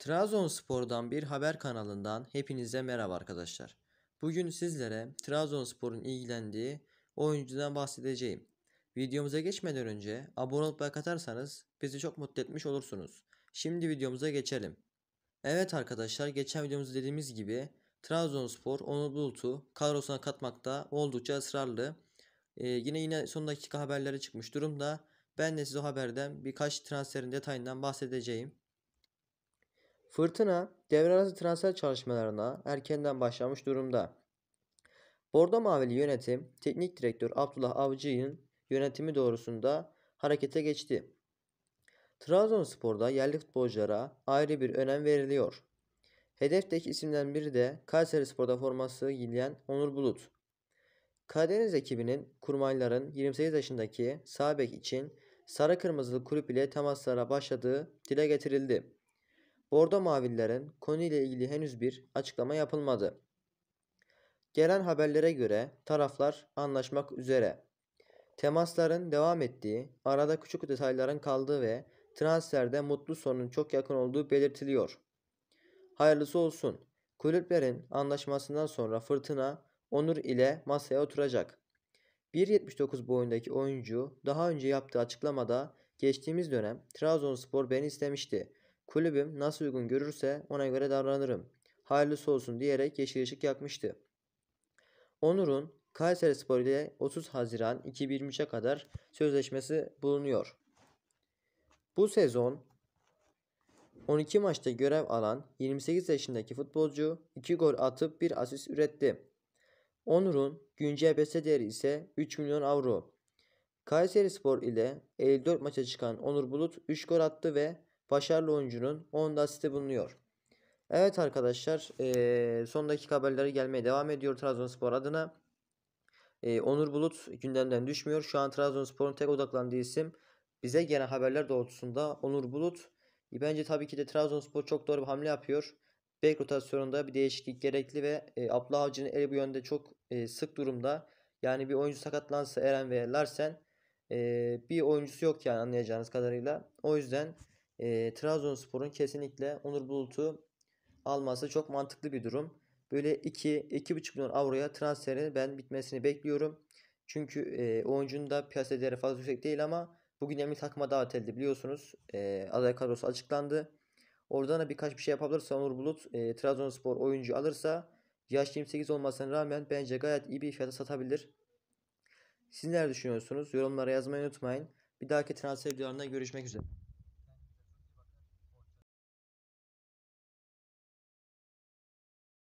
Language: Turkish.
Trabzonspor'dan bir haber kanalından hepinize merhaba arkadaşlar. Bugün sizlere Trabzonspor'un ilgilendiği oyuncudan bahsedeceğim. Videomuza geçmeden önce abone olup like atarsanız bizi çok mutlu etmiş olursunuz. Şimdi videomuza geçelim. Evet arkadaşlar geçen videomuzda dediğimiz gibi Trabzonspor Onur Bulut'u kadrosuna katmakta oldukça ısrarlı. Ee, yine yine son dakika haberleri çıkmış durumda. Ben de size o haberden birkaç transferin detayından bahsedeceğim. Fırtına devre arası transfer çalışmalarına erkenden başlamış durumda. Bordo Mavili yönetim teknik direktör Abdullah Avcı'nın yönetimi doğrusunda harekete geçti. Trabzonspor'da yerli futbolculara ayrı bir önem veriliyor. Hedefteki isimden biri de Kayseri Spor'da forması giyen Onur Bulut. Karadeniz ekibinin kurmayların 28 yaşındaki Sabek için sarı kırmızılı kulüp ile temaslara başladığı dile getirildi. Bordo Mavililerin konuyla ilgili henüz bir açıklama yapılmadı. Gelen haberlere göre taraflar anlaşmak üzere. Temasların devam ettiği, arada küçük detayların kaldığı ve transferde mutlu sonun çok yakın olduğu belirtiliyor. Hayırlısı olsun. Kulüplerin anlaşmasından sonra Fırtına Onur ile masaya oturacak. 1.79 boyundaki oyuncu daha önce yaptığı açıklamada geçtiğimiz dönem Trabzonspor beni istemişti. Kulübüm nasıl uygun görürse ona göre davranırım. Hayırlısı olsun diyerek yeşil ışık yakmıştı. Onur'un Kayseri Spor ile 30 Haziran 2023'e kadar sözleşmesi bulunuyor. Bu sezon 12 maçta görev alan 28 yaşındaki futbolcu 2 gol atıp 1 asist üretti. Onur'un güncel beste değeri ise 3 milyon avro. Kayseri Spor ile 54 maça çıkan Onur Bulut 3 gol attı ve başarılı oyuncunun 10 asisti bulunuyor. Evet arkadaşlar son dakika haberleri gelmeye devam ediyor Trabzonspor adına. Onur Bulut gündemden düşmüyor. Şu an Trabzonspor'un tek odaklandığı isim bize gelen haberler doğrultusunda Onur Bulut. bence tabii ki de Trabzonspor çok doğru bir hamle yapıyor. Bek rotasyonunda bir değişiklik gerekli ve e, Abla Avcı'nın eli bu yönde çok sık durumda. Yani bir oyuncu sakatlansa Eren ve Larsen bir oyuncusu yok yani anlayacağınız kadarıyla. O yüzden e, Trabzonspor'un kesinlikle Onur Bulut'u alması çok mantıklı bir durum. Böyle 2-2,5 milyon avroya transferin ben bitmesini bekliyorum. Çünkü e, oyuncunun da piyasa değeri fazla yüksek değil ama bugün Emir Takma davet edildi biliyorsunuz. E, aday kadrosu açıklandı. Oradan da birkaç bir şey yapabilirse Onur Bulut e, Trabzonspor oyuncu alırsa yaş 28 olmasına rağmen bence gayet iyi bir fiyata satabilir. Sizler düşünüyorsunuz? Yorumlara yazmayı unutmayın. Bir dahaki transfer videolarında görüşmek üzere.